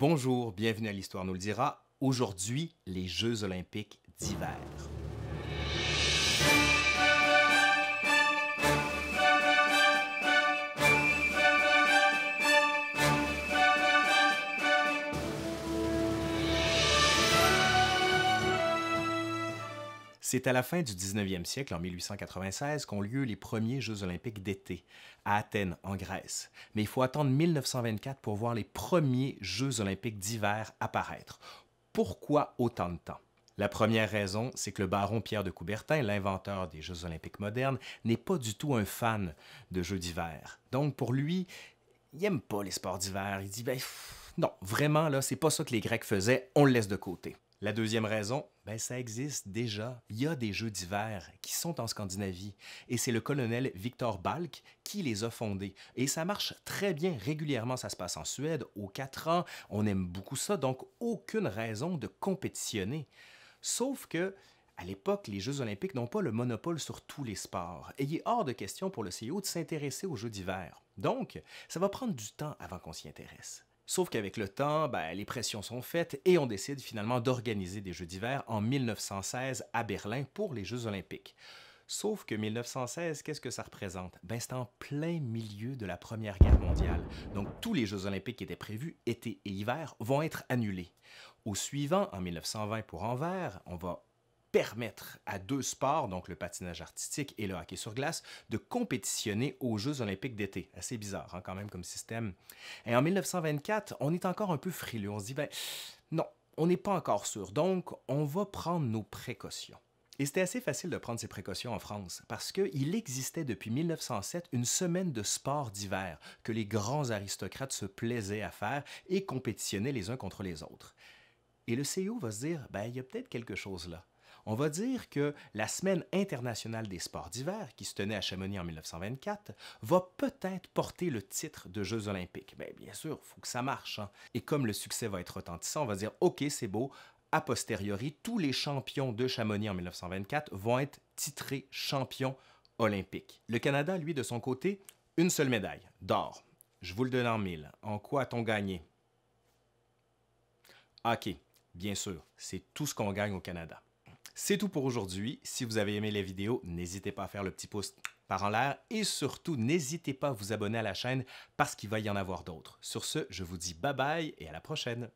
Bonjour, bienvenue à l'Histoire nous le dira. Aujourd'hui, les Jeux olympiques d'hiver. C'est à la fin du 19e siècle, en 1896, qu'ont lieu les premiers Jeux olympiques d'été, à Athènes, en Grèce. Mais il faut attendre 1924 pour voir les premiers Jeux olympiques d'hiver apparaître. Pourquoi autant de temps? La première raison, c'est que le baron Pierre de Coubertin, l'inventeur des Jeux olympiques modernes, n'est pas du tout un fan de jeux d'hiver. Donc pour lui, il n'aime pas les sports d'hiver. Il dit, ben, non, vraiment, là, c'est pas ça que les Grecs faisaient, on le laisse de côté. La deuxième raison, ben ça existe déjà. Il y a des jeux d'hiver qui sont en Scandinavie et c'est le colonel Victor Balk qui les a fondés. Et ça marche très bien. Régulièrement, ça se passe en Suède, aux quatre ans. On aime beaucoup ça, donc aucune raison de compétitionner. Sauf que à l'époque, les Jeux olympiques n'ont pas le monopole sur tous les sports et il est hors de question pour le CEO de s'intéresser aux Jeux d'hiver. Donc, ça va prendre du temps avant qu'on s'y intéresse. Sauf qu'avec le temps, ben, les pressions sont faites et on décide finalement d'organiser des Jeux d'hiver en 1916 à Berlin pour les Jeux olympiques. Sauf que 1916, qu'est-ce que ça représente ben, C'est en plein milieu de la Première Guerre mondiale. Donc tous les Jeux olympiques qui étaient prévus, été et hiver, vont être annulés. Au suivant, en 1920 pour Anvers, on va permettre à deux sports, donc le patinage artistique et le hockey sur glace, de compétitionner aux Jeux olympiques d'été. Assez bizarre hein, quand même comme système. Et en 1924, on est encore un peu frileux. On se dit, ben non, on n'est pas encore sûr. Donc, on va prendre nos précautions. Et c'était assez facile de prendre ces précautions en France parce qu'il existait depuis 1907 une semaine de sports d'hiver que les grands aristocrates se plaisaient à faire et compétitionnaient les uns contre les autres. Et le CEO va se dire, ben, il y a peut-être quelque chose là. On va dire que la Semaine internationale des sports d'hiver, qui se tenait à Chamonix en 1924, va peut-être porter le titre de Jeux olympiques. Mais bien sûr, il faut que ça marche. Hein. Et comme le succès va être retentissant, on va dire, OK, c'est beau, a posteriori, tous les champions de Chamonix en 1924 vont être titrés champions olympiques. Le Canada, lui, de son côté, une seule médaille, d'or. Je vous le donne en mille. En quoi a-t-on gagné? OK, bien sûr, c'est tout ce qu'on gagne au Canada. C'est tout pour aujourd'hui. Si vous avez aimé la vidéo, n'hésitez pas à faire le petit pouce par en l'air et surtout n'hésitez pas à vous abonner à la chaîne parce qu'il va y en avoir d'autres. Sur ce, je vous dis bye bye et à la prochaine.